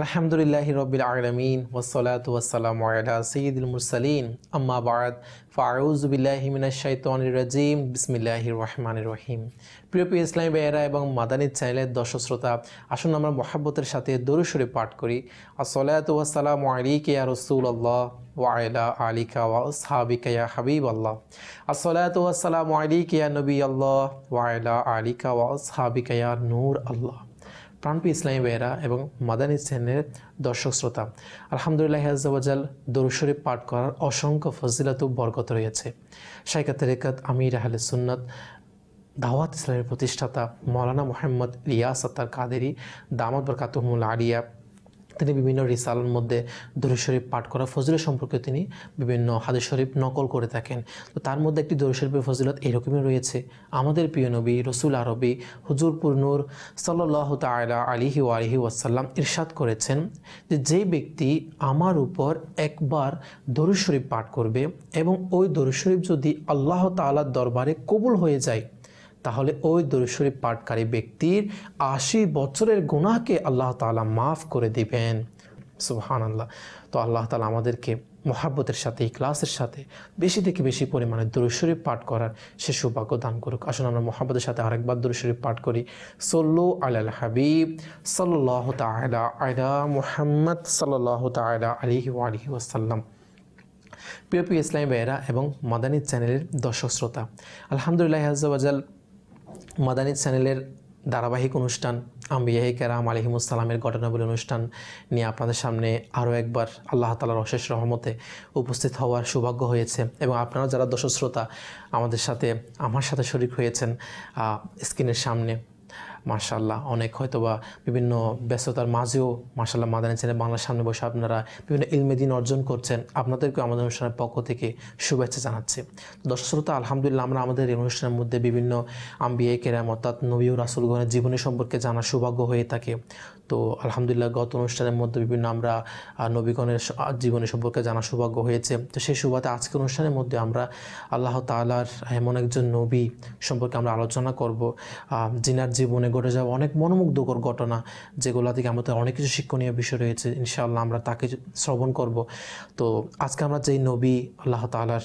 আলহামদুলিল্লাহ রবিল আলমিন ওসলাত ওয়াসালাম আলা সঈদুল মুরসালিন ফারুজ বাদ ফাউজবিল্লাহমিনাশাইতানির রাজিম বিসমিল্লাহির রহমানির রহিম প্রিয় প্রিয় ইসলামী বেয়েরা এবং মাদানী চ্যানেলের দশ শ্রোতা আসুন আমরা মহাব্বতের সাথে দরুসুরে পাঠ করি আসলাত ওয়াসালাম আলিকে কেয়া রসুল আল্লাহ ওয়াইলা আলিকা ওয়াসাবিকা হাবিব আল্লাহ আসলাত ওয়াসালাম আলিকে কেয়া নবী আল্লাহ ওয়াইলা আলিকা ওয়াসাবিকা নূর আল্লাহ প্রাণপি ইসলামী বেহরা এবং মাদানী সেনের দর্শক শ্রোতা আলহামদুলিল্লাহ হেজাবাজাল দরুশরীফ পাঠ করার অসংখ্য ফজিলাত বরকত রয়েছে শাইকাত রেকাত আমির আহলে সুন্নাত দাওয়াত ইসলামের প্রতিষ্ঠাতা মৌলানা মোহাম্মদ রিয়াস সত্তার কাদেরি দামদ বরকাতহমুল আলিয়া তিনি বিভিন্ন রিসালের মধ্যে দরুদ শরীফ পাঠ করা ফজিলত সম্পর্কে তিনি বিভিন্ন হাদিস শরীফ নকল করে থাকেন তো তার মধ্যে একটি দরুদ শরীফের ফজিলত এরকমই রয়েছে আমাদের প্রিয় নবী রসুল আরবি হুজুরপুর নূর সাল্লাহ তালা আলিহি আলিহি ওয়াসাল্লাম ইরশাদ করেছেন যে যেই ব্যক্তি আমার উপর একবার দরুদ শরীফ পাঠ করবে এবং ওই দরুদ শরীফ যদি আল্লাহ তালার দরবারে কবুল হয়ে যায় তাহলে ওই দরুশরী পাঠকারী ব্যক্তির আশি বছরের গুণাকে আল্লাহ তালা মাফ করে দিবেন সুহান আল্লাহ তো আল্লাহ তালা আমাদেরকে মহাব্বতের সাথে ক্লাসের সাথে বেশি থেকে বেশি পরিমাণে দরুশরীফ পাঠ করার সে সৌভাগ্য দান করুক আসুন আমরা মহাব্বতের সাথে আরেকবার দরুশরীফ পাঠ করি সল্লু আলাল হাবিব সাল্লাহ তালা আয়লা মোহাম্মদ সাল্লাহ তালা আলিহি আলহি ওয়াসাল্লাম প্রিয় প্রিয় ইসলামী বেয়েরা এবং মাদানী চ্যানেলের দর্শক শ্রোতা আলহামদুলিল্লাহ আজাল মাদানী চ্যানেলের ধারাবাহিক অনুষ্ঠান আম্বিয়াহি কেরাম আলহিমুসালামের ঘটনাবলী অনুষ্ঠান নিয়ে আপনাদের সামনে আরও একবার আল্লাহ তালার অশেষ রহমতে উপস্থিত হওয়ার সৌভাগ্য হয়েছে এবং আপনারা যারা দর্শক শ্রোতা আমাদের সাথে আমার সাথে শরিক হয়েছেন স্ক্রিনের সামনে মার্শাল্লাহ অনেক হয়তো বা বিভিন্ন ব্যস্ততার মাঝেও মার্শাল্লাহ মাদানী ছেলে বাংলার সামনে বসে আপনারা বিভিন্ন ইলমেদিন অর্জন করছেন আপনাদেরকে আমাদের অনুষ্ঠানের পক্ষ থেকে শুভেচ্ছা জানাচ্ছি দর্শক শ্রোতা আলহামদুলিল্লাহ আমরা আমাদের এই অনুষ্ঠানের মধ্যে বিভিন্ন আম্বিয়ে কেরাম অর্থাৎ নবী রাসুলগণের জীবনী সম্পর্কে জানার সৌভাগ্য হয়ে থাকে তো আলহামদুলিল্লাহ গত অনুষ্ঠানের মধ্যে বিভিন্ন আমরা নবীগণের জীবনী সম্পর্কে জানা সৌভাগ্য হয়েছে তো সেই সুবাদে আজকে অনুষ্ঠানের মধ্যে আমরা আল্লাহ তালার এমন একজন নবী সম্পর্কে আমরা আলোচনা করব জিনার জীবনে ঘটে যাওয়া অনেক মনোমুগ্ধকর ঘটনা যেগুলো থেকে আমাদের অনেক কিছু শিক্ষণীয় বিষয় রয়েছে ইনশাআল্লাহ আমরা তাকে শ্রবণ করব তো আজকে আমরা যেই নবী আল্লাহ তালার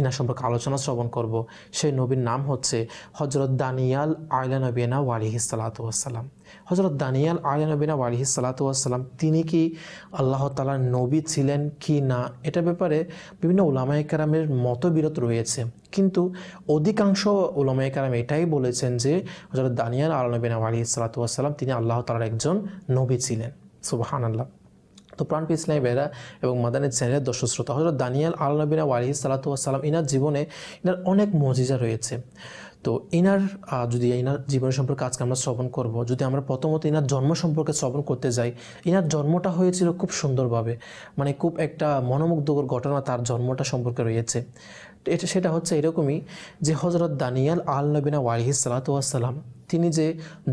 এনার সম্পর্কে আলোচনা শ্রবণ করব সেই নবীর নাম হচ্ছে হজরত দানিয়াল আয়লা নবীনা ওয়ালিহি সালাতুয়াসাল্লাম হজরত দানিয়াল আয়লা নবীনা ওয়ালিহি সালাতাম তিনি কি আল্লাহ তালার নবী ছিলেন কি না এটা ব্যাপারে বিভিন্ন কারামের মতবিরোধ রয়েছে কিন্তু অধিকাংশ কারাম এটাই বলেছেন যে হজরত দানিয়াল আয়লা নবীনা ওয়ালিহি সালাতাম তিনি আল্লাহ তালার একজন নবী ছিলেন সুবাহান আল্লাহ তো প্রাণপি ইসলামী বেহরা এবং মাদানের চ্যানেলের দর্শক শ্রোতা হজরত দানিয়াল আল আল্লাবিনা ওয়ালি সালাতাম ইনার জীবনে ইনার অনেক মজিজা রয়েছে তো ইনার যদি ইনার জীবন সম্পর্কে আজকে আমরা শ্রবণ করব যদি আমরা প্রথমত ইনার জন্ম সম্পর্কে শ্রবণ করতে যাই ইনার জন্মটা হয়েছিল খুব সুন্দরভাবে মানে খুব একটা মনোমুগ্ধকর ঘটনা তার জন্মটা সম্পর্কে রয়েছে এটা সেটা হচ্ছে এরকমই যে হজরত দানিয়াল আল নবিনা ওয়ালিহি সালাতাম তিনি যে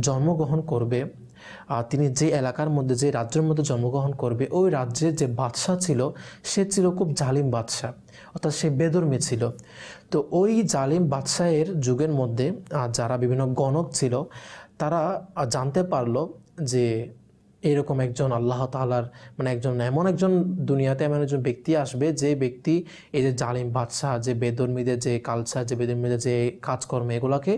জন্মগ্রহণ করবে তিনি যে এলাকার মধ্যে যে রাজ্যের মধ্যে জন্মগ্রহণ করবে ওই রাজ্যে যে বাদশাহ ছিল সে ছিল খুব জালিম বাদশাহ অর্থাৎ সে বেদর্মী ছিল তো ওই জালিম বাদশাহের যুগের মধ্যে যারা বিভিন্ন গণক ছিল তারা জানতে পারলো যে এরকম একজন আল্লাহ তালার মানে একজন এমন একজন দুনিয়াতে এমন একজন ব্যক্তি আসবে যে ব্যক্তি এই যে জালিম বাদশাহ যে বেদর্মীদের যে কালচার যে বেদর্মীদের যে কাজকর্ম এগুলোকে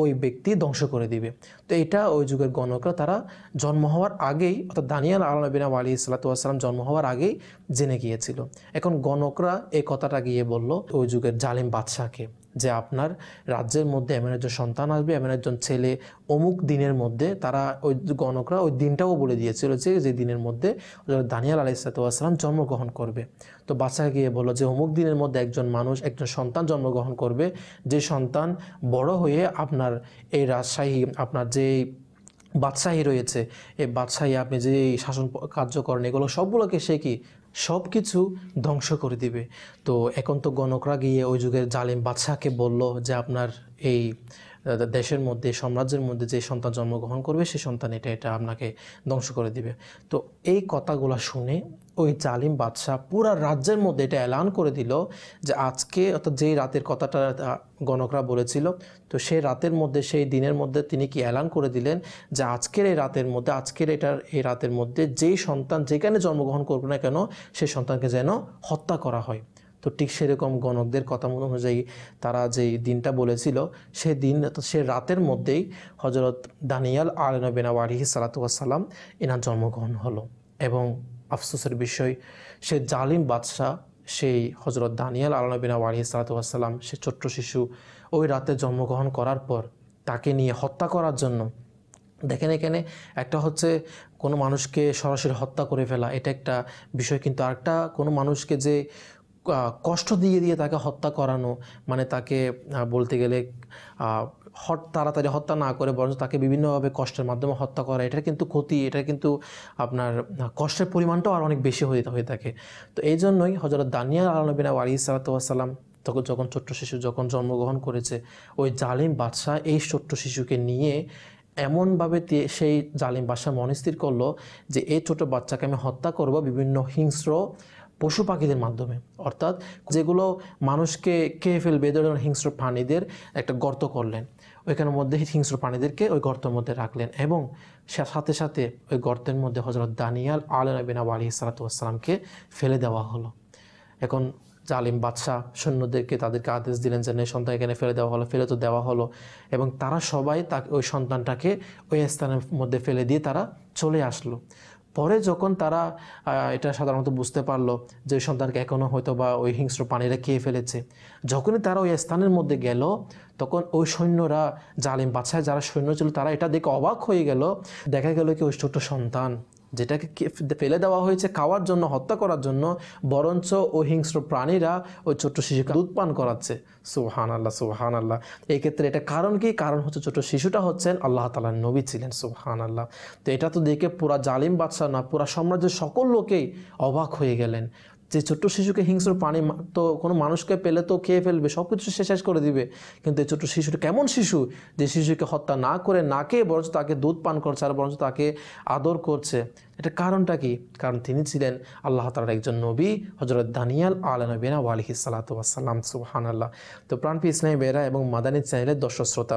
ওই ব্যক্তি ধ্বংস করে দিবে তো এটা ওই যুগের গণকরা তারা জন্ম হওয়ার আগেই অর্থাৎ দানিয়াল আলনবিনা আলী ইসলাতাম জন্ম হওয়ার আগেই জেনে গিয়েছিল এখন গণকরা এই কথাটা গিয়ে বলল ওই যুগের জালিম বাদশাহকে যে আপনার রাজ্যের মধ্যে এমন একজন সন্তান আসবে এমন একজন ছেলে অমুক দিনের মধ্যে তারা ওই গণকরা ওই দিনটাও বলে দিয়েছিল যে যে দিনের মধ্যে দানিয়াল আলাইসাতাম জন্মগ্রহণ করবে তো বাচ্চাকে গিয়ে বলো যে অমুক দিনের মধ্যে একজন মানুষ একজন সন্তান জন্মগ্রহণ করবে যে সন্তান বড় হয়ে আপনার এই রাজশাহী আপনার যে বাদশাহী রয়েছে এই বাদশাহী আপনি যে শাসন কার্য করেন এগুলো সবগুলোকে সে কি সব কিছু ধ্বংস করে দিবে তো এখন তো গণকরা গিয়ে ওই যুগের জালিম বাদশাহকে বলল যে আপনার এই দেশের মধ্যে সাম্রাজ্যের মধ্যে যে সন্তান জন্মগ্রহণ করবে সে সন্তান এটা এটা আপনাকে ধ্বংস করে দিবে তো এই কথাগুলো শুনে ওই জালিম বাদশাহ পুরা রাজ্যের মধ্যে এটা অ্যালান করে দিল যে আজকে অর্থাৎ যেই রাতের কথাটা গণকরা বলেছিল তো সেই রাতের মধ্যে সেই দিনের মধ্যে তিনি কি অ্যালান করে দিলেন যে আজকের এই রাতের মধ্যে আজকের এটার এই রাতের মধ্যে যেই সন্তান যেখানে জন্মগ্রহণ করবে না কেন সেই সন্তানকে যেন হত্যা করা হয় তো ঠিক সেরকম গণকদের কথা অনুযায়ী তারা যে দিনটা বলেছিল সে দিন সে রাতের মধ্যেই হজরত দানিয়াল আলনবিনা ওয়ারিহি সালাতাম এনার জন্মগ্রহণ হলো এবং আফসোসের বিষয় সে জালিম বাদশাহ সেই হজরত দানিয়াল আলনবিনা ওয়ারিহি সালাতাম সে ছোট্ট শিশু ওই রাতে জন্মগ্রহণ করার পর তাকে নিয়ে হত্যা করার জন্য দেখেন এখানে একটা হচ্ছে কোনো মানুষকে সরাসরি হত্যা করে ফেলা এটা একটা বিষয় কিন্তু আরেকটা কোনো মানুষকে যে কষ্ট দিয়ে দিয়ে তাকে হত্যা করানো মানে তাকে বলতে গেলে হট তাড়াতাড়ি হত্যা না করে বরঞ্চ তাকে বিভিন্নভাবে কষ্টের মাধ্যমে হত্যা করা এটার কিন্তু ক্ষতি এটা কিন্তু আপনার কষ্টের পরিমাণটাও আর অনেক বেশি হয়ে হয়ে থাকে তো এই জন্যই হজরত দানিয়াল আলনবিনা আলী সালাতাম তখন যখন ছোট্ট শিশু যখন জন্মগ্রহণ করেছে ওই জালিম বাদশাহ এই ছোট্ট শিশুকে নিয়ে এমনভাবে সেই জালিম বাদশাহ মনস্থির করলো যে এই ছোট বাচ্চাকে আমি হত্যা করব বিভিন্ন হিংস্র পশু পাখিদের মাধ্যমে অর্থাৎ যেগুলো মানুষকে খেয়ে ফেলবে ধরনের হিংস্র প্রাণীদের একটা গর্ত করলেন ওইখানের মধ্যে হিংস্র প্রাণীদেরকে ওই গর্তের মধ্যে রাখলেন এবং সাথে সাথে ওই গর্তের মধ্যে হজরত দানিয়াল আল নবিন আলী সালাতামকে ফেলে দেওয়া হলো এখন জালিম বাদশাহ সৈন্যদেরকে তাদেরকে আদেশ দিলেন যে সন্তান এখানে ফেলে দেওয়া হলো ফেলে তো দেওয়া হলো এবং তারা সবাই তাকে ওই সন্তানটাকে ওই স্থানের মধ্যে ফেলে দিয়ে তারা চলে আসলো পরে যখন তারা এটা সাধারণত বুঝতে পারলো যে ওই সন্তানকে এখনও হয়তো বা ওই হিংস্র প্রাণীরা খেয়ে ফেলেছে যখনই তারা ওই স্থানের মধ্যে গেল তখন ওই সৈন্যরা জালিম বাছায় যারা সৈন্য ছিল তারা এটা দেখে অবাক হয়ে গেল দেখা গেল কি ওই ছোট্ট সন্তান যেটাকে ফেলে দেওয়া হয়েছে খাওয়ার জন্য হত্যা করার জন্য বরঞ্চ ও হিংস্র প্রাণীরা ওই ছোট্ট শিশুকে দুধ পান করাচ্ছে সুহান আল্লাহ সুহান আল্লাহ এক্ষেত্রে এটা কারণ কি কারণ হচ্ছে ছোট শিশুটা হচ্ছেন আল্লাহ তালার নবী ছিলেন সুহান আল্লাহ তো এটা তো দেখে পুরা জালিম বাদশাহ না পুরা সাম্রাজ্যের সকল লোকেই অবাক হয়ে গেলেন যে ছোট্ট শিশুকে হিংস্র পানি তো কোনো মানুষকে পেলে তো খেয়ে ফেলবে সব কিছু সে শেষ করে দিবে কিন্তু এই ছোট্ট শিশুটা কেমন শিশু যে শিশুকে হত্যা না করে না খেয়ে বরঞ্চ তাকে দুধ পান করছে আর বরঞ্চ তাকে আদর করছে এটা কারণটা কি কারণ তিনি ছিলেন আল্লাহ তালার একজন নবী হজরত দানিয়াল আল নবীনা ওয়ালিহি সালাতু আসসালাম আল্লাহ তো প্রাণপি ইসলামী বেরা এবং মাদানী চ্যানেলের দর্শক শ্রোতা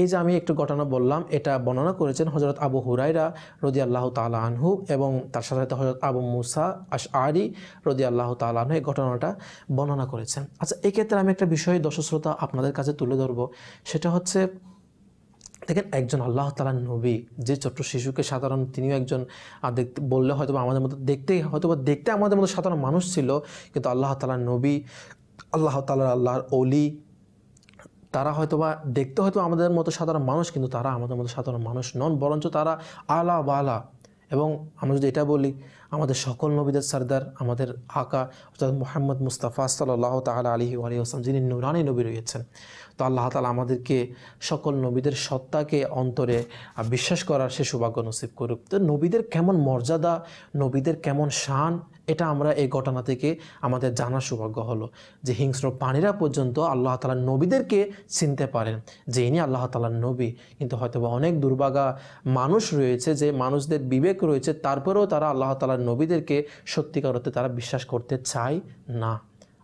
এই যে আমি একটু ঘটনা বললাম এটা বর্ণনা করেছেন হজরত আবু হুরাইরা রদি আল্লাহ তালা আনহু এবং তার সাথে সাথে হজরত আবু মুসা আস আরি রদি আল্লাহ তালা আনহু এই ঘটনাটা বর্ণনা করেছেন আচ্ছা এক্ষেত্রে আমি একটা বিষয় দর্শশ্রোতা আপনাদের কাছে তুলে ধরবো সেটা হচ্ছে দেখেন একজন আল্লাহ তালা নবী যে ছোট্ট শিশুকে সাধারণ তিনিও একজন দেখতে বললে হয়তো আমাদের মতো দেখতে হয়তো দেখতে আমাদের মতো সাধারণ মানুষ ছিল কিন্তু আল্লাহ তালা নবী আল্লাহ তালার আল্লাহর অলি তারা হয়তো বা দেখতে হয়তো আমাদের মতো সাধারণ মানুষ কিন্তু তারা আমাদের মতো সাধারণ মানুষ নন বরঞ্চ তারা আলা বালা এবং আমরা যদি এটা বলি আমাদের সকল নবীদের সর্দার আমাদের আকা অর্থাৎ মোহাম্মদ মুস্তাফা সাল্লাহ তালা আলী আলিয়াসলাম যিনি নুরানি নবী রয়েছেন তো আল্লাহ তালা আমাদেরকে সকল নবীদের সত্তাকে অন্তরে বিশ্বাস করার সে সৌভাগ্য নসিব করুক তো নবীদের কেমন মর্যাদা নবীদের কেমন শান এটা আমরা এই ঘটনা থেকে আমাদের জানার সৌভাগ্য হলো যে হিংস্র প্রাণীরা পর্যন্ত আল্লাহ তালার নবীদেরকে চিনতে পারেন যে ইনি আল্লাহ তালার নবী কিন্তু হয়তোবা অনেক দুর্ভাগা মানুষ রয়েছে যে মানুষদের বিবেক রয়েছে তারপরেও তারা আল্লাহ তালার নবীদেরকে সত্যিকার অর্থে তারা বিশ্বাস করতে চায় না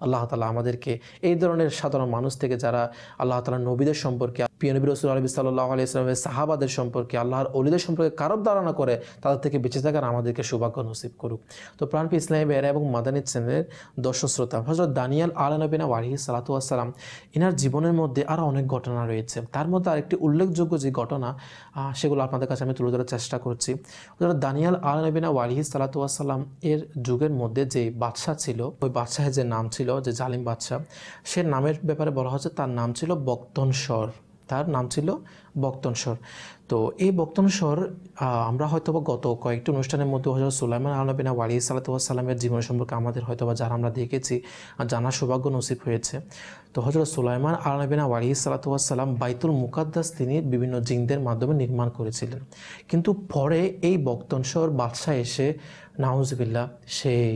আল্লাহ তালা আমাদেরকে এই ধরনের সাধারণ মানুষ থেকে যারা আল্লাহ তালা নবীদের সম্পর্কে পিয়নবী রসুল আলবী সাল্লাহ আলি ইসলামের সাহাবাদের সম্পর্কে আল্লাহর অলিদের সম্পর্কে কারব ধারণা করে তাদের থেকে বেঁচে থাকার আমাদেরকে সৌভাগ্য নসিব করুক তো প্রাণপী ইসলামী বেহরা এবং মাদানী চ্যানেলের দর্শক শ্রোতা হজরত দানিয়াল আলানবিনা ওয়াহি আসসালাম ইনার জীবনের মধ্যে আরও অনেক ঘটনা রয়েছে তার মধ্যে আরেকটি উল্লেখযোগ্য যে ঘটনা সেগুলো আপনাদের কাছে আমি তুলে ধরার চেষ্টা করছি হজরত দানিয়াল আলানবিনা সালাতু সালাতুয়াসাল্লাম এর যুগের মধ্যে যে বাদশাহ ছিল ওই বাদশাহের যে নাম ছিল ছিল যে জালিম বাদশাহ সে নামের ব্যাপারে বলা হচ্ছে তার নাম ছিল বক্তনস্বর তার নাম ছিল বক্তনস্বর তো এই বক্তনস্বর আমরা হয়তো গত কয়েকটি অনুষ্ঠানের মধ্যে হজরত সুলাইমান আলবিনা ওয়ালি সালাতামের জীবন সম্পর্কে আমাদের হয়তো বা যারা আমরা দেখেছি জানার সৌভাগ্য নসিব হয়েছে তো হজরত সুলাইমান আলবিনা ওয়ালি সালাতাম বাইতুল মুকাদ্দাস তিনি বিভিন্ন জিনদের মাধ্যমে নির্মাণ করেছিলেন কিন্তু পরে এই বক্তনস্বর বাদশাহ এসে নাউজবিল্লা সেই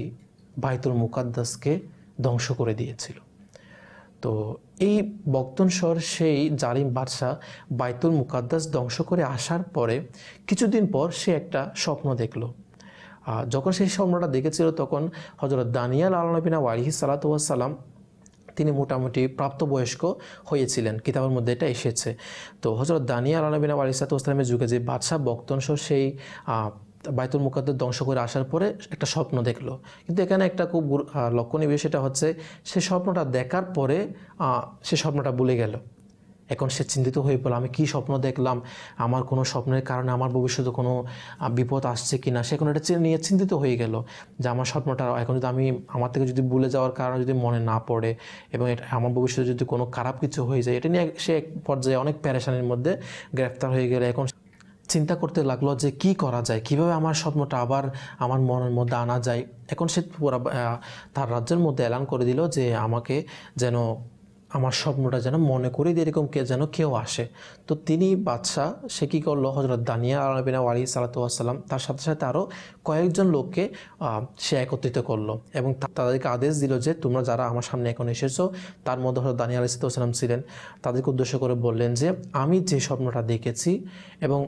বাইতুল মুকাদ্দাসকে ধ্বংস করে দিয়েছিল তো এই বক্তনসর সেই জালিম বাদশাহ বাইতুল মুকাদ্দাস ধ্বংস করে আসার পরে কিছুদিন পর সে একটা স্বপ্ন দেখল যখন সেই স্বপ্নটা দেখেছিল তখন হজরত দানিয়াল আলনবিনা ওয়ারিহি সালাতাম তিনি মোটামুটি প্রাপ্তবয়স্ক হয়েছিলেন কিতাবের মধ্যে এটা এসেছে তো হজরত দানিয়াল আলনবিনা ওয়ালি সালাতামের যুগে যে বাদশাহ বক্তনসর সেই বায়তুল মুকাদ্দ ধ্বংস করে আসার পরে একটা স্বপ্ন দেখলো কিন্তু এখানে একটা খুব লক্ষণীয় বিষয় সেটা হচ্ছে সে স্বপ্নটা দেখার পরে সে স্বপ্নটা ভুলে গেল এখন সে চিন্তিত হয়ে পড়লো আমি কি স্বপ্ন দেখলাম আমার কোনো স্বপ্নের কারণে আমার ভবিষ্যতে কোনো বিপদ আসছে কি না সে এখন এটা নিয়ে চিন্তিত হয়ে গেল যে আমার স্বপ্নটা এখন যদি আমি আমার থেকে যদি ভুলে যাওয়ার কারণে যদি মনে না পড়ে এবং এটা আমার ভবিষ্যতে যদি কোনো খারাপ কিছু হয়ে যায় এটা নিয়ে সে এক পর্যায়ে অনেক প্যারেশানির মধ্যে গ্রেফতার হয়ে গেল এখন চিন্তা করতে লাগলো যে কি করা যায় কিভাবে আমার স্বপ্নটা আবার আমার মনের মধ্যে আনা যায় এখন সে তার রাজ্যের মধ্যে এলান করে দিল যে আমাকে যেন আমার স্বপ্নটা যেন মনে করি যে এরকম কে যেন কেউ আসে তো তিনি বাদশাহ সে কী করলো হজরত দানিয়া আলবিনা ওয়ালি সালাতাম তার সাথে সাথে আরও কয়েকজন লোককে সে একত্রিত করলো এবং তাদেরকে আদেশ দিল যে তোমরা যারা আমার সামনে এখন এসেছো তার মধ্যে হজরত দানিয়া আলি সালাম ছিলেন তাদেরকে উদ্দেশ্য করে বললেন যে আমি যে স্বপ্নটা দেখেছি এবং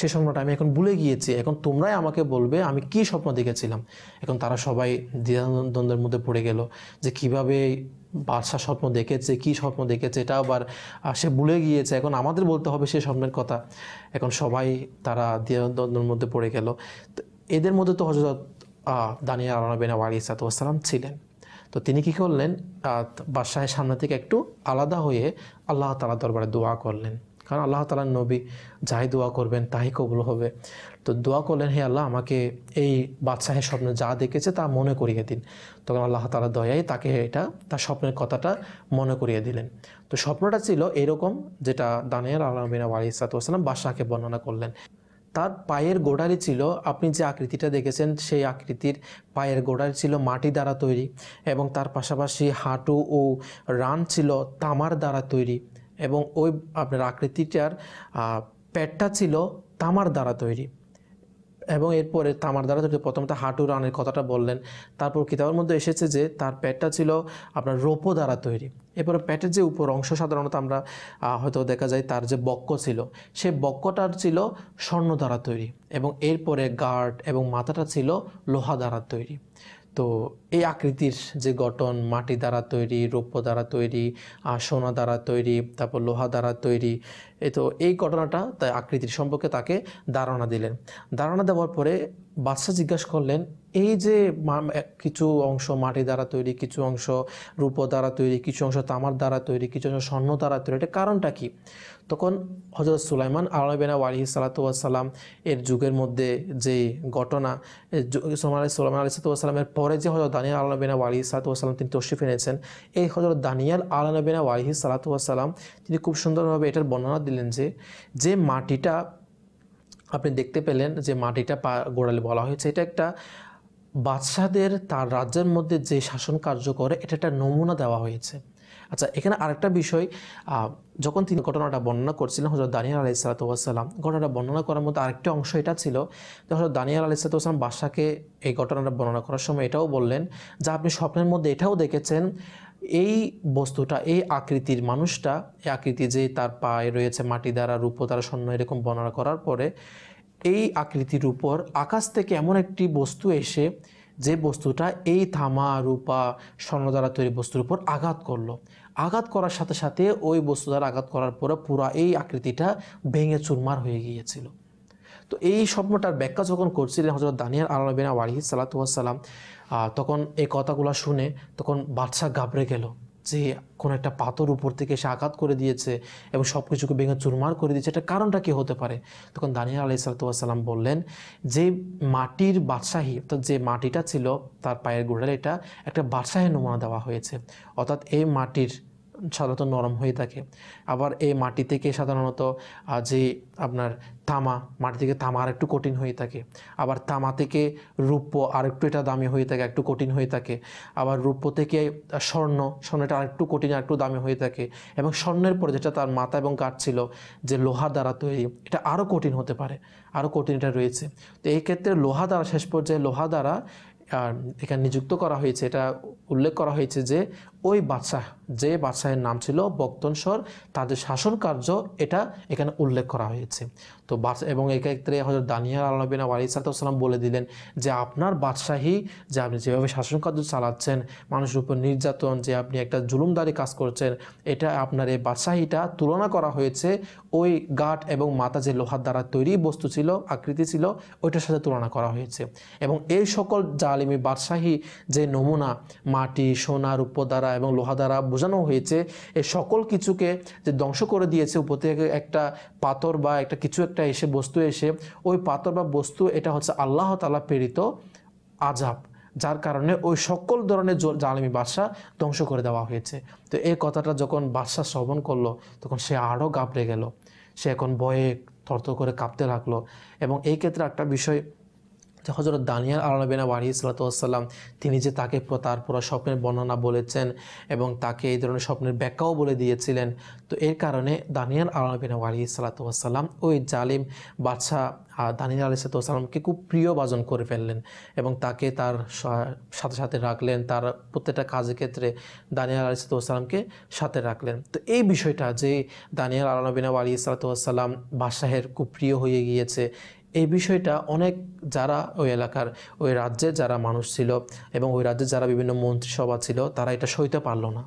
সে স্বপ্নটা আমি এখন ভুলে গিয়েছি এখন তোমরাই আমাকে বলবে আমি কি স্বপ্ন দেখেছিলাম এখন তারা সবাই দ্বিধাদ্বন্দ্বের মধ্যে পড়ে গেল যে কিভাবে বাদশা স্বপ্ন দেখেছে কি স্বপ্ন দেখেছে এটা আবার সে ভুলে গিয়েছে এখন আমাদের বলতে হবে সে স্বপ্নের কথা এখন সবাই তারা দ্বিধাদ্বন্দ্বের মধ্যে পড়ে গেল এদের মধ্যে তো হজরত দানিয়া আলানবিন আলী সাতুয়াসালাম ছিলেন তো তিনি কি করলেন বাদশাহের সামনে থেকে একটু আলাদা হয়ে আল্লাহ তালা দরবারে দোয়া করলেন কারণ আল্লাহ তালার নবী যাই দোয়া করবেন তাই কবুল হবে তো দোয়া করলেন হে আল্লাহ আমাকে এই বাদশাহের স্বপ্নে যা দেখেছে তা মনে করিয়ে দিন তখন আল্লাহ তালা দয়াই তাকে এটা তার স্বপ্নের কথাটা মনে করিয়ে দিলেন তো স্বপ্নটা ছিল এরকম যেটা দানিয়াল আলমিনা আলি ইসাতুসালাম বাদশাহকে বর্ণনা করলেন তার পায়ের গোডারি ছিল আপনি যে আকৃতিটা দেখেছেন সেই আকৃতির পায়ের গোডারি ছিল মাটি দ্বারা তৈরি এবং তার পাশাপাশি হাঁটু ও রান ছিল তামার দ্বারা তৈরি এবং ওই আপনার আকৃতিটার প্যাডটা ছিল তামার দ্বারা তৈরি এবং এরপরে তামার দ্বারা তৈরি প্রথমত হাঁটু রানের কথাটা বললেন তারপর কিতাবের মধ্যে এসেছে যে তার প্যাটটা ছিল আপনার রোপো দ্বারা তৈরি এরপরে প্যাটের যে উপর অংশ সাধারণত আমরা হয়তো দেখা যায় তার যে বক্ক ছিল সে বক্কটার ছিল স্বর্ণ দ্বারা তৈরি এবং এরপরে গার্ড এবং মাথাটা ছিল লোহা দ্বারা তৈরি তো এই আকৃতির যে গঠন মাটি দ্বারা তৈরি রৌপ্য দ্বারা তৈরি সোনা দ্বারা তৈরি তারপর লোহা দ্বারা তৈরি এ তো এই ঘটনাটা তাই আকৃতির সম্পর্কে তাকে ধারণা দিলেন ধারণা দেওয়ার পরে বাদশাহ জিজ্ঞাসা করলেন এই যে কিছু অংশ মাটি দ্বারা তৈরি কিছু অংশ রূপ দ্বারা তৈরি কিছু অংশ তামার দ্বারা তৈরি কিছু অংশ স্বর্ণ দ্বারা তৈরি এটা কারণটা কি তখন হজরত সুলাইমান আলবেনা ওয়ালি সালাতাম এর যুগের মধ্যে যে ঘটনা সুলাইমান আলী সুলাইমান আলি সালাতামের পরে যে হজরত দানিয়াল আলবেনা ওয়ালি সালাতাম তিনি তসিফ এনেছেন এই হজরত দানিয়াল আলবেনা ওয়ালি সালাতাম তিনি খুব সুন্দরভাবে এটার বর্ণনা দিলেন যে যে মাটিটা আপনি দেখতে পেলেন যে মাটিটা পা গোড়ালে বলা হয়েছে এটা একটা বাদশাহদের তার রাজ্যের মধ্যে যে শাসন কার্য করে এটা একটা নমুনা দেওয়া হয়েছে আচ্ছা এখানে আরেকটা বিষয় যখন তিনি ঘটনাটা বর্ণনা করছিলেন হজরত দানিয়াল আলি সালাতাম ঘটনাটা বর্ণনা করার মধ্যে আরেকটা অংশ এটা ছিল যে হজরত দানিয়াল আলি সালাতাম বাদশাকে এই ঘটনাটা বর্ণনা করার সময় এটাও বললেন যা আপনি স্বপ্নের মধ্যে এটাও দেখেছেন এই বস্তুটা এই আকৃতির মানুষটা এই আকৃতি যে তার পায়ে রয়েছে মাটি দ্বারা রূপ দ্বারা স্বর্ণ এরকম বর্ণনা করার পরে এই আকৃতির উপর আকাশ থেকে এমন একটি বস্তু এসে যে বস্তুটা এই থামা রূপা স্বর্ণ দ্বারা তৈরি বস্তুর উপর আঘাত করলো আঘাত করার সাথে সাথে ওই বস্তু দ্বারা আঘাত করার পরে পুরা এই আকৃতিটা ভেঙে চুরমার হয়ে গিয়েছিল তো এই স্বপ্নটার ব্যাখ্যা যখন করছিলেন হজরত দানিয়ার আলবিনা ওয়ালিহি সালাতুয়াসাল্লাম আর তখন এই কথাগুলো শুনে তখন বাদশাহ ঘাবড়ে গেল যে কোনো একটা পাথর উপর থেকে এসে আঘাত করে দিয়েছে এবং সব কিছুকে ভেঙে চুরমার করে দিয়েছে এটা কারণটা কী হতে পারে তখন দানিয়া আলি সালাতাম বললেন যে মাটির বাদশাহী অর্থাৎ যে মাটিটা ছিল তার পায়ের গোড়ার এটা একটা বাদশাহী নমুনা দেওয়া হয়েছে অর্থাৎ এই মাটির সাধারণত নরম হয়ে থাকে আবার এই মাটি থেকে সাধারণত যে আপনার তামা মাটি থেকে তামা আর একটু কঠিন হয়ে থাকে আবার তামা থেকে রূপ্য আর একটু এটা দামি হয়ে থাকে একটু কঠিন হয়ে থাকে আবার রূপ্য থেকে স্বর্ণ স্বর্ণটা আরেকটু কঠিন আর একটু দামি হয়ে থাকে এবং স্বর্ণের পরে যেটা তার মাথা এবং কাঠ ছিল যে লোহা দ্বারা তৈরি এটা আরও কঠিন হতে পারে আরও কঠিন এটা রয়েছে তো এই ক্ষেত্রে লোহা দ্বারা শেষ পর্যায়ে লোহা দ্বারা এখানে নিযুক্ত করা হয়েছে এটা উল্লেখ করা হয়েছে যে ওই বাদশাহ যে বাদশাহের নাম ছিল বক্তনসর তাদের শাসন কার্য এটা এখানে উল্লেখ করা হয়েছে তো বাদশাহ এবং এক্ষেত্রে হজরত দানিয়াল আলবিন আলিসাল্লাম বলে দিলেন যে আপনার বাদশাহী যে আপনি যেভাবে শাসন কার্য চালাচ্ছেন মানুষের উপর নির্যাতন যে আপনি একটা জুলুমদারি কাজ করছেন এটা আপনার এই বাদশাহীটা তুলনা করা হয়েছে ওই গাঠ এবং মাথা যে লোহার দ্বারা তৈরি বস্তু ছিল আকৃতি ছিল ওইটার সাথে তুলনা করা হয়েছে এবং এই সকল জালিমি বাদশাহী যে নমুনা মাটি সোনা রূপ দ্বারা এবং লোহা দ্বারা বোঝানো হয়েছে এ সকল কিছুকে যে ধ্বংস করে দিয়েছে উপতে একটা পাথর বা একটা কিছু একটা এসে বস্তু এসে ওই পাথর বা বস্তু এটা হচ্ছে আল্লাহ তালা প্রেরিত আজাব যার কারণে ওই সকল ধরনের জালেমি বাদশাহ ধ্বংস করে দেওয়া হয়েছে তো এই কথাটা যখন বাদশাহ শ্রবণ করলো তখন সে আরও গাবড়ে গেল সে এখন ভয়ে থরথর করে কাঁপতে লাগলো এবং এই ক্ষেত্রে একটা বিষয় যে হজরত দানিয়াল আলবেনা ওয়ারি সাল্লাতাম তিনি যে তাকে তার পুরো স্বপ্নের বর্ণনা বলেছেন এবং তাকে এই ধরনের স্বপ্নের ব্যাখ্যাও বলে দিয়েছিলেন তো এর কারণে দানিয়াল আলবেনা ওয়ারি সাল্লাতাম ওই জালিম বাদশাহ দানিয়াল আলি সাল্লামকে খুব প্রিয়ভাজন করে ফেললেন এবং তাকে তার সাথে সাথে রাখলেন তার প্রত্যেকটা কাজের ক্ষেত্রে দানিয়াল আলি সাল্লামকে সাথে রাখলেন তো এই বিষয়টা যে দানিয়াল আলবিনা আলি সাল্লাতাম বাদশাহের খুব প্রিয় হয়ে গিয়েছে এই বিষয়টা অনেক যারা ওই এলাকার ওই রাজ্যে যারা মানুষ ছিল এবং ওই রাজ্যে যারা বিভিন্ন মন্ত্রিসভা ছিল তারা এটা সইতে পারলো না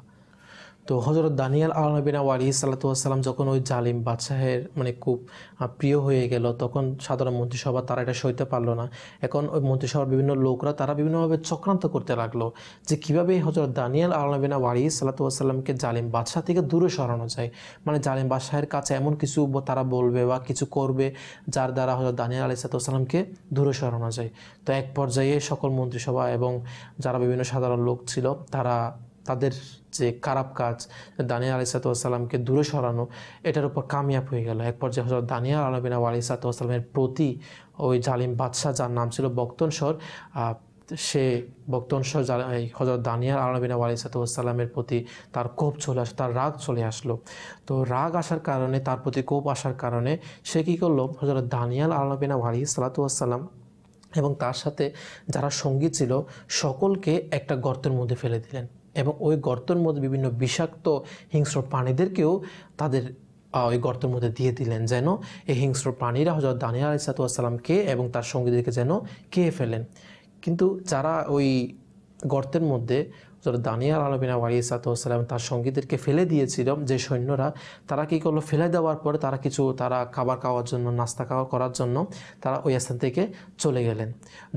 তো হজরত দানিয়াল আলনবিন আলী সাল্লাতুয়াসাল্লাম যখন ওই জালিম বাদশাহের মানে খুব প্রিয় হয়ে গেল তখন সাধারণ মন্ত্রিসভা তারা এটা সইতে পারলো না এখন ওই মন্ত্রিসভার বিভিন্ন লোকরা তারা বিভিন্নভাবে চক্রান্ত করতে লাগলো যে কীভাবে হজরত দানিয়াল আলনবিন আলী সাল্লাতুয়াসাল্লামকে জালিম বাদশাহ থেকে দূরে সরানো যায় মানে জালিম বাদশাহের কাছে এমন কিছু তারা বলবে বা কিছু করবে যার দ্বারা হজরত দানিয়াল আলী সাল্লাতুয়াসাল্লামকে দূরে সরানো যায় তো এক পর্যায়ে সকল মন্ত্রিসভা এবং যারা বিভিন্ন সাধারণ লোক ছিল তারা তাদের যে খারাপ কাজ দানিয়া আলিসাতামকে দূরে সরানো এটার উপর কামিয়াব হয়ে গেল এক পর্যায়ে হজরত দানিয়া আলমিনা আলিসাতামের প্রতি ওই জালিম বাদশাহ যার নাম ছিল বক্তনসর সে বক্তনসর হজরত দানিয়া আলমিনা আলিসাতামের প্রতি তার কোপ চলে আসলো তার রাগ চলে আসলো তো রাগ আসার কারণে তার প্রতি কোপ আসার কারণে সে কী করলো হজরত দানিয়াল আলমিনা আলি সালাতাম এবং তার সাথে যারা সঙ্গী ছিল সকলকে একটা গর্তের মধ্যে ফেলে দিলেন এবং ওই গর্তের মধ্যে বিভিন্ন বিষাক্ত হিংস্র প্রাণীদেরকেও তাদের ওই গর্তের মধ্যে দিয়ে দিলেন যেন এই হিংস্র প্রাণীরা হজরত দানিয়া সাতুয়াসাল্লামকে এবং তার সঙ্গীদেরকে যেন খেয়ে ফেলেন কিন্তু যারা ওই গর্তের মধ্যে যখন দানিয়াল আলমিনা আলিয়াতাম তার সঙ্গীদেরকে ফেলে দিয়েছিল যে সৈন্যরা তারা কী করলো ফেলে দেওয়ার পরে তারা কিছু তারা খাবার খাওয়ার জন্য নাস্তা খাওয়া করার জন্য তারা ওই স্থান থেকে চলে গেলেন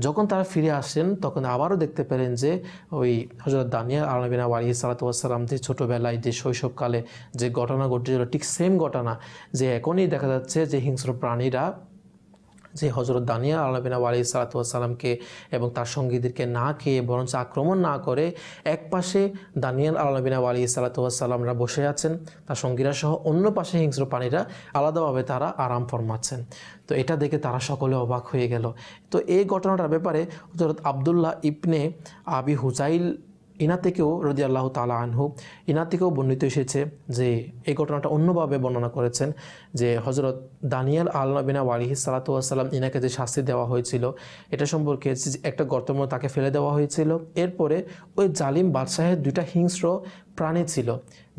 যখন তারা ফিরে আসেন তখন আবারও দেখতে পেলেন যে ওই হজরত দানিয়াল আলমিনা আলিয়া সালাতাম যে ছোটোবেলায় যে শৈশবকালে যে ঘটনা ঘটেছিল ঠিক সেম ঘটনা যে এখনই দেখা যাচ্ছে যে হিংস্র প্রাণীরা যে হজরত দানিয়া আল্লাবিন আলী সালাতামকে এবং তার সঙ্গীদেরকে না খেয়ে বরঞ্চ আক্রমণ না করে এক পাশে দানিয়াল আল্লাবিন আলী সালাতামরা বসে আছেন তার সঙ্গীরা সহ অন্য পাশে হিংস্র প্রাণীরা আলাদাভাবে তারা আরাম ফরমাচ্ছেন তো এটা দেখে তারা সকলে অবাক হয়ে গেল তো এই ঘটনাটার ব্যাপারে হজরত আবদুল্লাহ ইবনে আবি হুজাইল ইনা থেকেও রদি আল্লাহ তালা আনহু ইনা থেকেও বর্ণিত এসেছে যে এই ঘটনাটা অন্যভাবে বর্ণনা করেছেন যে হজরত দানিয়াল আল আলনাবিনা ওয়ালিহি সালাতাম ইনাকে যে শাস্তি দেওয়া হয়েছিল এটা সম্পর্কে একটা গর্তমূল তাকে ফেলে দেওয়া হয়েছিল এরপরে ওই জালিম বাদশাহের দুইটা হিংস্র প্রাণী ছিল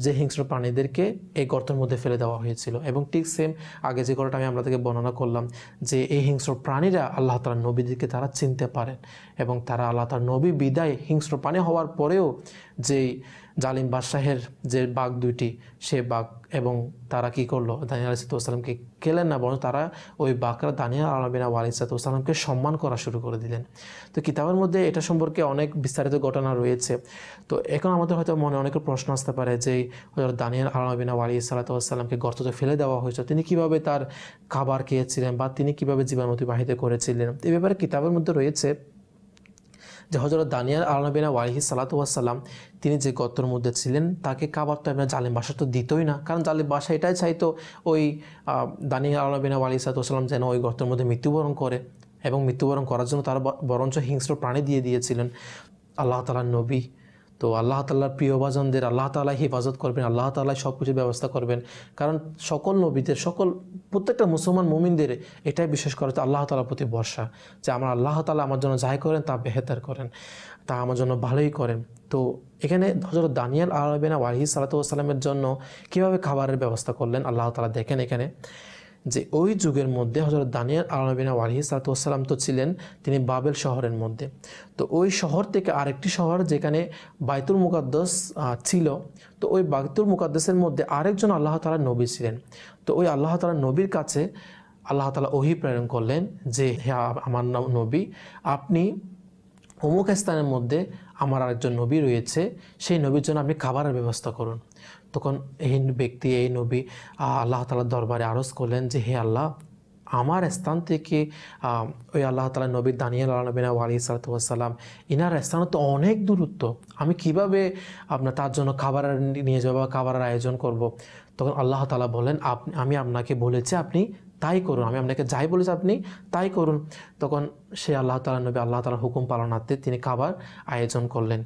যে হিংস্র প্রাণীদেরকে এই গর্তের মধ্যে ফেলে দেওয়া হয়েছিল এবং ঠিক সেম আগে যে ঘটনা আমি আপনাদেরকে বর্ণনা করলাম যে এই হিংস্র প্রাণীরা আল্লাহ তালা নবীদেরকে তারা চিনতে পারেন এবং তারা আল্লাহ তার নবী বিদায় হিংস্র প্রাণী হওয়ার পরেও যেই জালিম বাদশাহের যে বাঘ দুইটি সে বাঘ এবং তারা কি করলো দানিয়া আলিসাতুসালামকে কেলেন না বরং তারা ওই বাঘরা দানিয়া আলমিনা আলিসাতুসালামকে সম্মান করা শুরু করে দিলেন তো কিতাবের মধ্যে এটা সম্পর্কে অনেক বিস্তারিত ঘটনা রয়েছে তো এখন আমাদের হয়তো মনে অনেকের প্রশ্ন আসতে পারে যে দানিয়াল আলমিনা আলী সাল্লাতামকে গর্ততে ফেলে দেওয়া হয়েছে তিনি কিভাবে তার খাবার খেয়েছিলেন বা তিনি কিভাবে জীবন অতিবাহিত করেছিলেন এ ব্যাপারে কিতাবের মধ্যে রয়েছে যে হজরত দানিয়াল আলনবিনা ওয়ালিহি সালাতাম তিনি যে গত্তর মধ্যে ছিলেন তাকে কাবার তো আপনার জালিম বাসা তো দিতই না কারণ জালিম বাসা এটাই চাইতো ওই দানিয়াল আলনবিনা ওয়ালি সালাতাম যেন ওই গর্তের মধ্যে মৃত্যুবরণ করে এবং মৃত্যুবরণ করার জন্য তারা বরঞ্চ হিংস্র প্রাণী দিয়ে দিয়েছিলেন আল্লাহ তালা নবী তো আল্লাহ তাল্লাহর প্রিয়ভাজনদের আল্লাহ তালা হেফাজত করবেন আল্লাহ তালাই সব কিছুর ব্যবস্থা করবেন কারণ সকল নবীদের সকল প্রত্যেকটা মুসলমান মুমিনদের এটাই বিশ্বাস করে আল্লাহ তালার প্রতি ভরসা যে আমার আল্লাহ তালা আমার জন্য যাই করেন তা বেহেতার করেন তা আমার জন্য ভালোই করেন তো এখানে হজরত দানিয়াল আলবেনা ওয়াহি সালাতামের জন্য কিভাবে খাবারের ব্যবস্থা করলেন আল্লাহ তালা দেখেন এখানে যে ওই যুগের মধ্যে হজরত দানিয়াল আলবিনা আলহি সালাতাম তো ছিলেন তিনি বাবেল শহরের মধ্যে তো ওই শহর থেকে আরেকটি শহর যেখানে বাইতুল মুকাদ্দস ছিল তো ওই বাইতুল মুকাদ্দসের মধ্যে আরেকজন আল্লাহ তালার নবী ছিলেন তো ওই আল্লাহ তালা নবীর কাছে আল্লাহ তালা ওহি প্রেরণ করলেন যে হ্যাঁ আমার নাম নবী আপনি অমুক স্থানের মধ্যে আমার আরেকজন নবী রয়েছে সেই নবীর জন্য আপনি খাবারের ব্যবস্থা করুন তখন এই ব্যক্তি এই নবী আল্লাহ তালার দরবারে আরজ করলেন যে হে আল্লাহ আমার স্থান থেকে ওই আল্লাহ তালা নবী দানিয়াল নবীন আলী সালাতাম ইনার স্থান তো অনেক দূরত্ব আমি কিভাবে আপনার তার জন্য খাবার নিয়ে যাবো খাবারের আয়োজন করব। তখন আল্লাহ তালা বলেন আপনি আমি আপনাকে বলেছি আপনি তাই করুন আমি আপনাকে যাই বলেছি আপনি তাই করুন তখন সে আল্লাহ তালা নবী আল্লাহ তালার হুকুম পালনার্থে তিনি খাবার আয়োজন করলেন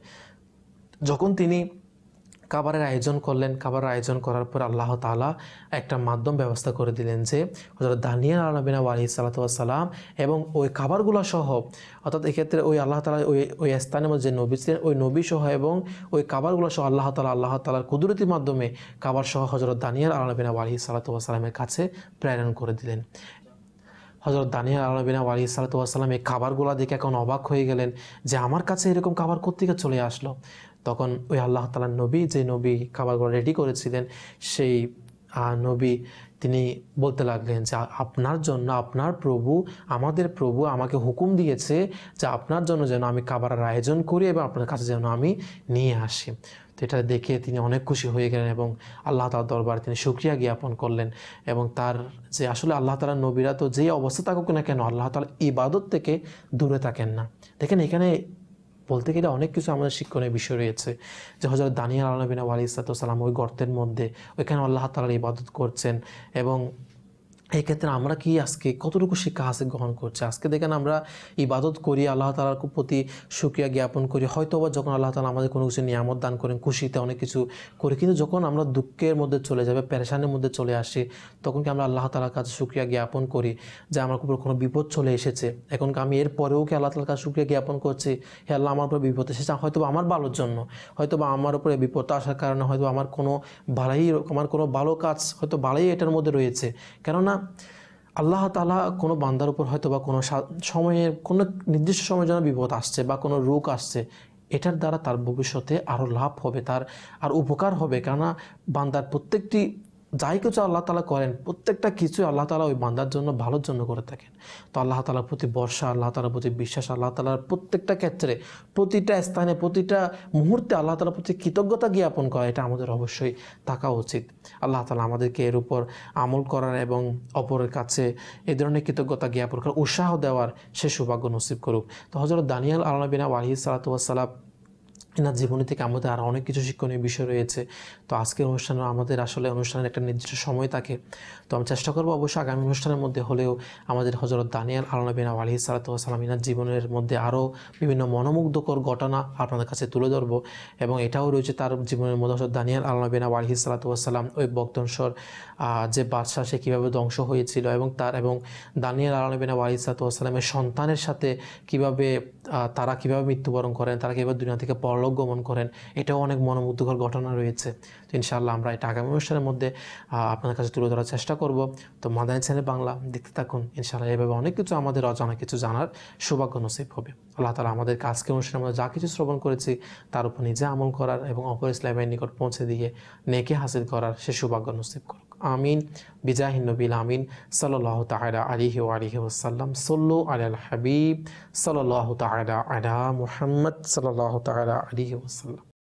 যখন তিনি কাবারের আয়োজন করলেন কাবারের আয়োজন করার পর আল্লাহ তালা একটা মাধ্যম ব্যবস্থা করে দিলেন যে হজরত দানিয়া আলমিনা আলি সালাতাম এবং ওই খাবারগুলো সহ অর্থাৎ এক্ষেত্রে ওই আল্লাহ তালা ওই ওই স্থানের মধ্যে যে নবী ছিলেন ওই নবী সহ এবং ওই কাবারগুলো সহ আল্লাহ তালা আল্লাহ তালার কুদরতির মাধ্যমে কাবার সহ হজরত দানিয়া আলমিনা আলি সালাতামের কাছে প্রেরণ করে দিলেন হজরত দানিয়া আলমিনা আলী সালাতাম এই খাবারগুলো দেখে এখন অবাক হয়ে গেলেন যে আমার কাছে এরকম খাবার কোথেকে চলে আসলো তখন ওই আল্লাহ তালার নবী যে নবী খাবারগুলো রেডি করেছিলেন সেই নবী তিনি বলতে লাগলেন যে আপনার জন্য আপনার প্রভু আমাদের প্রভু আমাকে হুকুম দিয়েছে যে আপনার জন্য যেন আমি খাবারের আয়োজন করি এবং আপনার কাছে যেন আমি নিয়ে আসি তো এটা দেখে তিনি অনেক খুশি হয়ে গেলেন এবং আল্লাহ তালার দরবার তিনি সুক্রিয়া জ্ঞাপন করলেন এবং তার যে আসলে আল্লাহ তালার নবীরা তো যে অবস্থা থাকুক না কেন আল্লাহ তালা ইবাদত থেকে দূরে থাকেন না দেখেন এখানে বলতে গেলে অনেক কিছু আমাদের শিক্ষণের বিষয় রয়েছে যে হজরত দানিয়াল আলমিনা আলি ইসলাতাম ওই গর্তের মধ্যে ওইখানে আল্লাহ তালার ইবাদত করছেন এবং এই ক্ষেত্রে আমরা কি আজকে কতটুকু শিক্ষা হাসে গ্রহণ করছে আজকে দেখেন আমরা ইবাদত করি আল্লাহ তালার প্রতি সুক্রিয়া জ্ঞাপন করি হয়তো আবার যখন আল্লাহ তালা আমাদের কোনো কিছু নিয়ামত দান করেন খুশিতে অনেক কিছু করি কিন্তু যখন আমরা দুঃখের মধ্যে চলে যাবে প্যারেশানের মধ্যে চলে আসি তখন কি আমরা আল্লাহ তালার কাছে সুক্রিয়া জ্ঞাপন করি যে আমার উপর কোনো বিপদ চলে এসেছে এখন আমি এর পরেও কি আল্লাহ তালার কাছে সুক্রিয়া জ্ঞাপন করছি হে আল্লাহ আমার উপরে বিপদ এসেছে হয়তো আমার ভালোর জন্য হয়তো বা আমার উপরে বিপদ আসার কারণে হয়তো আমার কোনো ভালাই আমার কোনো ভালো কাজ হয়তো ভালাই এটার মধ্যে রয়েছে কেননা আল্লাহ তালা কোনো বান্দার উপর হয়তো বা কোনো সময়ে কোনো নির্দিষ্ট সময়ের জন্য বিপদ আসছে বা কোনো রোগ আসছে এটার দ্বারা তার ভবিষ্যতে আরও লাভ হবে তার আর উপকার হবে কেননা বান্দার প্রত্যেকটি যাই কিছু আল্লাহ তালা করেন প্রত্যেকটা কিছুই আল্লাহ তালা ওই বান্দার জন্য ভালোর জন্য করে থাকেন তো আল্লাহ তালার প্রতি বর্ষা আল্লাহ তালার প্রতি বিশ্বাস আল্লাহ তালার প্রত্যেকটা ক্ষেত্রে প্রতিটা স্থানে প্রতিটা মুহূর্তে আল্লাহ তালার প্রতি কৃতজ্ঞতা জ্ঞাপন করা এটা আমাদের অবশ্যই থাকা উচিত আল্লাহ তালা আমাদেরকে এর উপর আমল করার এবং অপরের কাছে এ ধরনের কৃতজ্ঞতা জ্ঞাপন করার উৎসাহ দেওয়ার সে সৌভাগ্য নসিব করুক তো হজরত দানিয়াল আলনবিনা ওয়াহি সালাতু সালাম এনার জীবনী থেকে আমাদের আর অনেক কিছু শিক্ষণীয় বিষয় রয়েছে তো আজকের অনুষ্ঠানে আমাদের আসলে অনুষ্ঠানের একটা নির্দিষ্ট সময় থাকে তো আমি চেষ্টা করবো অবশ্যই আগামী অনুষ্ঠানের মধ্যে হলেও আমাদের হজরত দানিয়াল আলনবিন আলহি সালাতাম ইনার জীবনের মধ্যে আরও বিভিন্ন মনোমুগ্ধকর ঘটনা আপনাদের কাছে তুলে ধরবো এবং এটাও রয়েছে তার জীবনের মধ্যে হজরত দানিয়াল আলনবিন আলহি সালাতাম ওই বক্তনসর যে বাদশাহ সে কীভাবে ধ্বংস হয়েছিল এবং তার এবং দানিয়াল আলনবিন আলহি সালাতামের সন্তানের সাথে কিভাবে তারা কিভাবে মৃত্যুবরণ করেন তারা কীভাবে দুনিয়া থেকে পড়লো পরলোক গমন করেন এটাও অনেক মনোমুগ্ধকর ঘটনা রয়েছে তো ইনশাআল্লাহ আমরা এটা আগামী অনুষ্ঠানের মধ্যে আপনাদের কাছে তুলে ধরার চেষ্টা করব তো মাদানী ছেলে বাংলা দেখতে থাকুন ইনশাআল্লাহ এভাবে অনেক কিছু আমাদের অজানা কিছু জানার সৌভাগ্য নসিব হবে আল্লাহ তালা আমাদের আজকে অনুষ্ঠানের মধ্যে যা কিছু শ্রবণ করেছি তার উপর নিজে আমল করার এবং অপর ইসলামের নিকট পৌঁছে দিয়ে নেকে হাসিল করার সে সৌভাগ্য নসিব করুন آمين بجاه النبي الأمين صلى الله تعالى عليه وآله وسلم صلوا على الحبيب صلى الله تعالى على محمد صلى الله تعالى عليه وسلم